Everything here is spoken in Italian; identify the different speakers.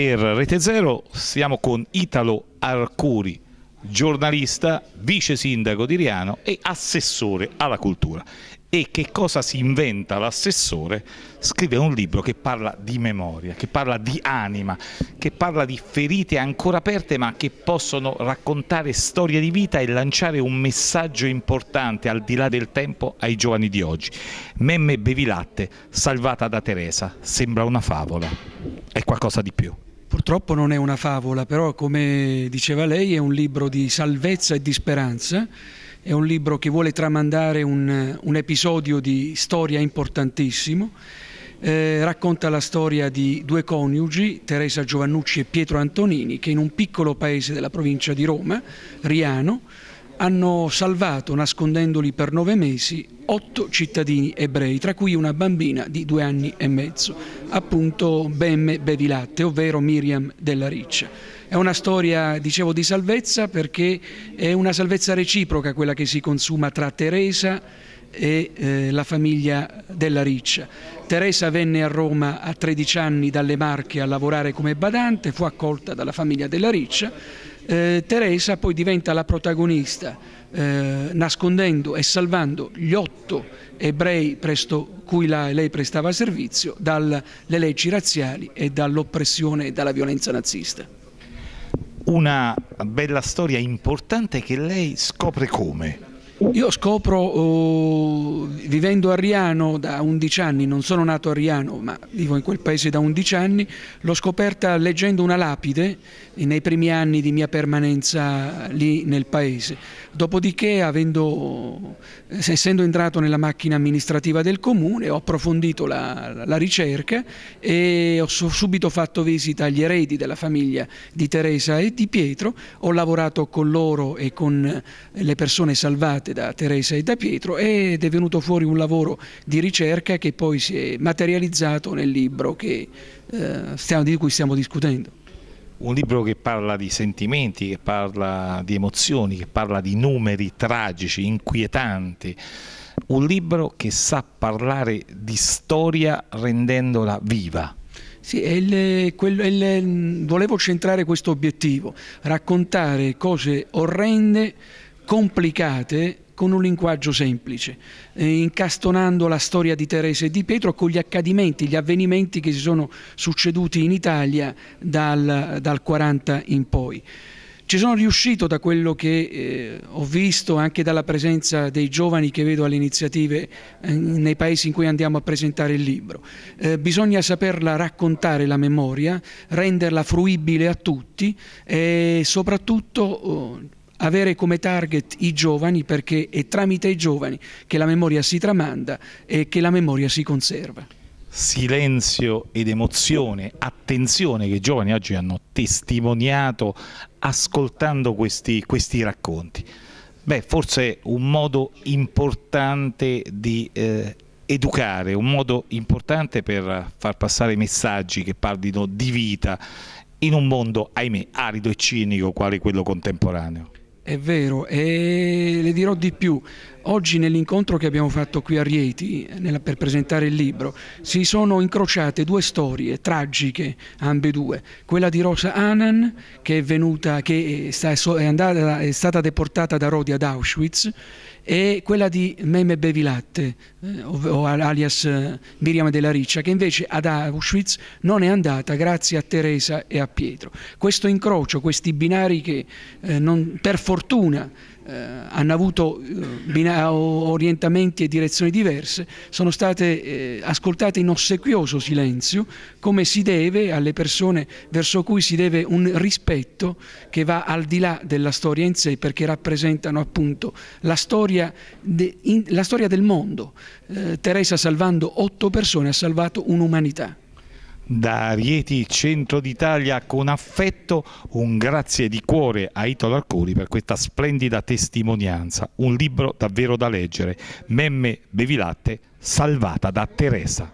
Speaker 1: per Rete Zero siamo con Italo Arcuri, giornalista, vice sindaco di Riano e assessore alla cultura. E che cosa si inventa l'assessore? Scrive un libro che parla di memoria, che parla di anima, che parla di ferite ancora aperte ma che possono raccontare storie di vita e lanciare un messaggio importante al di là del tempo ai giovani di oggi. Memme Bevilatte, salvata da Teresa, sembra una favola, è qualcosa di più
Speaker 2: purtroppo non è una favola, però come diceva lei è un libro di salvezza e di speranza, è un libro che vuole tramandare un, un episodio di storia importantissimo. Eh, racconta la storia di due coniugi, Teresa Giovannucci e Pietro Antonini, che in un piccolo paese della provincia di Roma, Riano, hanno salvato, nascondendoli per nove mesi, otto cittadini ebrei, tra cui una bambina di due anni e mezzo, appunto Bemme Bevilatte, ovvero Miriam della Riccia. È una storia, dicevo, di salvezza perché è una salvezza reciproca quella che si consuma tra Teresa e eh, la famiglia della Riccia. Teresa venne a Roma a 13 anni dalle Marche a lavorare come badante, fu accolta dalla famiglia della Riccia, eh, Teresa poi diventa la protagonista eh, nascondendo e salvando gli otto ebrei presso cui la, lei prestava servizio dalle leggi razziali e dall'oppressione e dalla
Speaker 1: violenza nazista. Una bella storia importante che lei scopre come?
Speaker 2: Io scopro, uh, vivendo a Riano da 11 anni, non sono nato a Riano, ma vivo in quel paese da 11 anni, l'ho scoperta leggendo una lapide nei primi anni di mia permanenza lì nel paese. Dopodiché, avendo, eh, essendo entrato nella macchina amministrativa del comune, ho approfondito la, la ricerca e ho subito fatto visita agli eredi della famiglia di Teresa e di Pietro, ho lavorato con loro e con le persone salvate fatte da Teresa e da Pietro ed è venuto fuori un lavoro di ricerca che poi si è materializzato nel libro che, eh, stiamo, di cui stiamo discutendo.
Speaker 1: Un libro che parla di sentimenti, che parla di emozioni, che parla di numeri tragici, inquietanti. Un libro che sa parlare di storia rendendola viva. Sì, il, quello, il,
Speaker 2: mm, volevo centrare questo obiettivo, raccontare cose orrende complicate con un linguaggio semplice, eh, incastonando la storia di Teresa e di Pietro con gli accadimenti, gli avvenimenti che si sono succeduti in Italia dal, dal 40 in poi. Ci sono riuscito da quello che eh, ho visto, anche dalla presenza dei giovani che vedo alle iniziative eh, nei paesi in cui andiamo a presentare il libro. Eh, bisogna saperla raccontare la memoria, renderla fruibile a tutti e soprattutto oh, avere come target i giovani perché è tramite i giovani che la memoria si tramanda e che la memoria si conserva.
Speaker 1: Silenzio ed emozione, attenzione che i giovani oggi hanno testimoniato ascoltando questi, questi racconti. Beh, forse è un modo importante di eh, educare, un modo importante per far passare messaggi che parlino di vita in un mondo, ahimè, arido e cinico quale quello contemporaneo.
Speaker 2: È vero, e le dirò di più, Oggi nell'incontro che abbiamo fatto qui a Rieti nella, per presentare il libro si sono incrociate due storie tragiche, ambedue, quella di Rosa Anan che è, venuta, che è, andata, è stata deportata da Rodi ad Auschwitz e quella di Meme Bevilatte, eh, alias eh, Miriam della Riccia, che invece ad Auschwitz non è andata grazie a Teresa e a Pietro. Questo incrocio, questi binari che eh, non, per fortuna eh, hanno avuto eh, orientamenti e direzioni diverse, sono state eh, ascoltate in ossequioso silenzio come si deve alle persone verso cui si deve un rispetto che va al di là della storia in sé perché rappresentano appunto la storia, de, in, la storia del mondo. Eh, Teresa salvando otto persone ha salvato un'umanità
Speaker 1: da Rieti Centro d'Italia con affetto un grazie di cuore a Italo Arcuri per questa splendida testimonianza, un libro davvero da leggere, Memme Bevilatte salvata da Teresa.